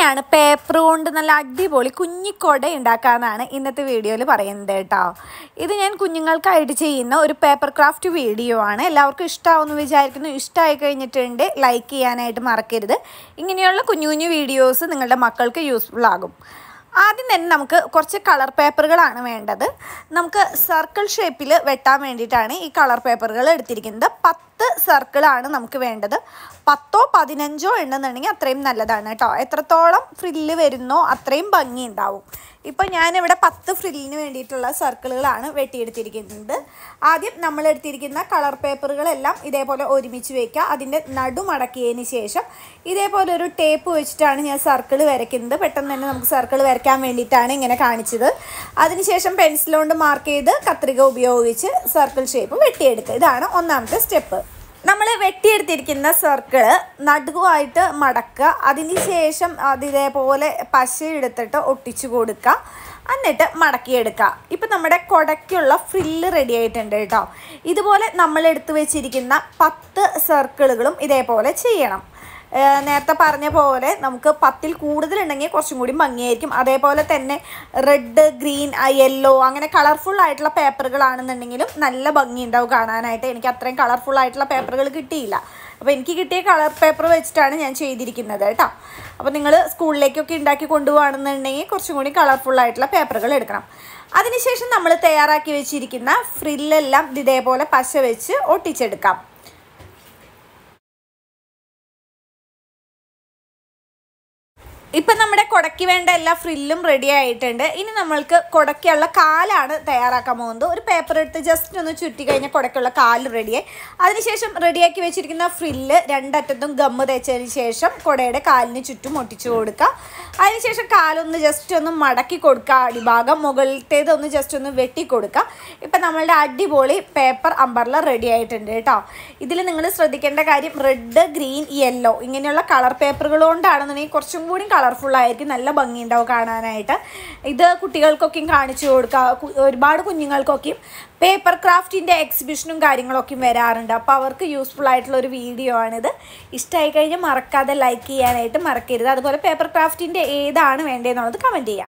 എങ്ങനെയാണ് പേപ്പർ കൊണ്ട് നല്ല അടിപൊളി കുഞ്ഞിക്കൊട ഉണ്ടാക്കാമെന്നാണ് ഇന്നത്തെ വീഡിയോയിൽ പറയുന്നത് കേട്ടോ ഇത് ഞാൻ കുഞ്ഞുങ്ങൾക്കായിട്ട് ചെയ്യുന്ന ഒരു പേപ്പർ ക്രാഫ്റ്റ് വീഡിയോ ആണ് എല്ലാവർക്കും ഇഷ്ടമാവുമെന്ന് വിചാരിക്കുന്നു ഇഷ്ടമായി കഴിഞ്ഞിട്ടുണ്ട് ലൈക്ക് ചെയ്യാനായിട്ട് മറക്കരുത് ഇങ്ങനെയുള്ള കുഞ്ഞു കുഞ്ഞു വീഡിയോസ് നിങ്ങളുടെ മക്കൾക്ക് യൂസ്ഫുൾ ആകും ആദ്യം തന്നെ നമുക്ക് കുറച്ച് കളർ പേപ്പറുകളാണ് വേണ്ടത് നമുക്ക് സർക്കിൾ ഷേപ്പിൽ വെട്ടാൻ വേണ്ടിയിട്ടാണ് ഈ കളർ പേപ്പറുകൾ എടുത്തിരിക്കുന്നത് പത്ത് പത്ത് സർക്കിളാണ് നമുക്ക് വേണ്ടത് പത്തോ പതിനഞ്ചോ എണ്ണെന്നുണ്ടെങ്കിൽ അത്രയും നല്ലതാണ് കേട്ടോ എത്രത്തോളം ഫ്രില്ല് വരുന്നോ അത്രയും ഭംഗി ഉണ്ടാവും ഇപ്പം ഞാനിവിടെ പത്ത് ഫ്രില്ലിന് വേണ്ടിയിട്ടുള്ള സർക്കിളുകളാണ് വെട്ടിയെടുത്തിരിക്കുന്നത് ആദ്യം നമ്മൾ എടുത്തിരിക്കുന്ന കളർ പേപ്പറുകളെല്ലാം ഇതേപോലെ ഒരുമിച്ച് വയ്ക്കുക അതിൻ്റെ നടുമടക്കിയതിന് ശേഷം ഇതേപോലെ ഒരു ടേപ്പ് വെച്ചിട്ടാണ് ഞാൻ സർക്കിൾ വരയ്ക്കുന്നത് പെട്ടെന്ന് തന്നെ നമുക്ക് സർക്കിൾ വരയ്ക്കാൻ വേണ്ടിയിട്ടാണ് ഇങ്ങനെ കാണിച്ചത് അതിനുശേഷം പെൻസിൽ മാർക്ക് ചെയ്ത് കത്രിക ഉപയോഗിച്ച് സർക്കിൾ ഷേപ്പ് വെട്ടിയെടുക്കുക ഇതാണ് ഒന്നാമത്തെ സ്റ്റെപ്പ് നമ്മൾ വെട്ടിയെടുത്തിരിക്കുന്ന സർക്കിള് നടുവായിട്ട് മടക്കുക അതിന് ശേഷം അതിതേപോലെ പശ എടുത്തിട്ട് ഒട്ടിച്ചു കൊടുക്കുക എന്നിട്ട് മടക്കിയെടുക്കുക ഇപ്പം നമ്മുടെ കൊടയ്ക്കുള്ള ഫ്രില്ല് റെഡി ആയിട്ടുണ്ട് കേട്ടോ ഇതുപോലെ നമ്മൾ എടുത്തു വെച്ചിരിക്കുന്ന പത്ത് സർക്കിളുകളും ഇതേപോലെ ചെയ്യണം നേരത്തെ പറഞ്ഞ പോലെ നമുക്ക് പത്തിൽ കൂടുതലുണ്ടെങ്കിൽ കുറച്ചും കൂടി ഭംഗിയായിരിക്കും അതേപോലെ തന്നെ റെഡ് ഗ്രീൻ യെല്ലോ അങ്ങനെ കളർഫുൾ ആയിട്ടുള്ള പേപ്പറുകളാണെന്നുണ്ടെങ്കിലും നല്ല ഭംഗി ഉണ്ടാവും കാണാനായിട്ട് എനിക്ക് അത്രയും കളർഫുൾ ആയിട്ടുള്ള പേപ്പറുകൾ കിട്ടിയില്ല അപ്പോൾ എനിക്ക് കിട്ടിയ കളർ പേപ്പർ വെച്ചിട്ടാണ് ഞാൻ ചെയ്തിരിക്കുന്നത് കേട്ടോ അപ്പോൾ നിങ്ങൾ സ്കൂളിലേക്കൊക്കെ ഉണ്ടാക്കി കൊണ്ടുപോകുകയാണെന്നുണ്ടെങ്കിൽ കുറച്ചും കൂടി കളർഫുൾ ആയിട്ടുള്ള പേപ്പറുകൾ എടുക്കണം അതിനുശേഷം നമ്മൾ തയ്യാറാക്കി വെച്ചിരിക്കുന്ന ഫ്രില്ലെല്ലാം ഇതേപോലെ പശ വെച്ച് ഒട്ടിച്ചെടുക്കാം ഇപ്പം നമ്മുടെ കുടയ്ക്ക് വേണ്ട എല്ലാ ഫ്രില്ലും റെഡി ആയിട്ടുണ്ട് ഇനി നമ്മൾക്ക് കുടയ്ക്കുള്ള കാലാണ് തയ്യാറാക്കാൻ പോകുന്നത് ഒരു പേപ്പർ എടുത്ത് ജസ്റ്റ് ഒന്ന് ചുറ്റി കഴിഞ്ഞാൽ കുടയ്ക്കുള്ള കാല് റെഡിയായി അതിനുശേഷം റെഡിയാക്കി വെച്ചിരിക്കുന്ന ഫ്രില്ല് രണ്ടറ്റത്തും ഗമ്മ് തേച്ചതിന് ശേഷം കുടയുടെ കാലിന് ചുറ്റും ഒട്ടിച്ചു കൊടുക്കുക അതിനുശേഷം കാലൊന്ന് ജസ്റ്റ് ഒന്ന് മടക്കി കൊടുക്കുക അടിഭാഗം മുകളിലത്തേത് ഒന്ന് ജസ്റ്റ് ഒന്ന് വെട്ടി കൊടുക്കുക ഇപ്പം നമ്മളുടെ അടിപൊളി പേപ്പർ അമ്പർല റെഡി ആയിട്ടുണ്ട് കേട്ടോ ഇതിൽ നിങ്ങൾ ശ്രദ്ധിക്കേണ്ട കാര്യം റെഡ് ഗ്രീൻ യെല്ലോ ഇങ്ങനെയുള്ള കളർ പേപ്പറുകൾ കൊണ്ടാണെന്നുണ്ടെങ്കിൽ കുറച്ചും കൂടി കളർഫുൾ ആയിരിക്കും നല്ല ഉണ്ടാവും കാണാനായിട്ട് ഇത് കുട്ടികൾക്കൊക്കെയും കാണിച്ചു കൊടുക്കുക ഒരുപാട് കുഞ്ഞുങ്ങൾക്കൊക്കെയും പേപ്പർ ക്രാഫ്റ്റിൻ്റെ എക്സിബിഷനും കാര്യങ്ങളൊക്കെയും വരാറുണ്ട് അപ്പോൾ അവർക്ക് യൂസ്ഫുൾ ആയിട്ടുള്ള ഒരു വീഡിയോ ആണിത് ഇഷ്ടമായി കഴിഞ്ഞാൽ മറക്കാതെ ലൈക്ക് ചെയ്യാനായിട്ട് മറക്കരുത് അതുപോലെ പേപ്പർ ക്രാഫ്റ്റിൻ്റെ ഏതാണ് വേണ്ടതെന്നുള്ളത് കമൻറ്റ് ചെയ്യാം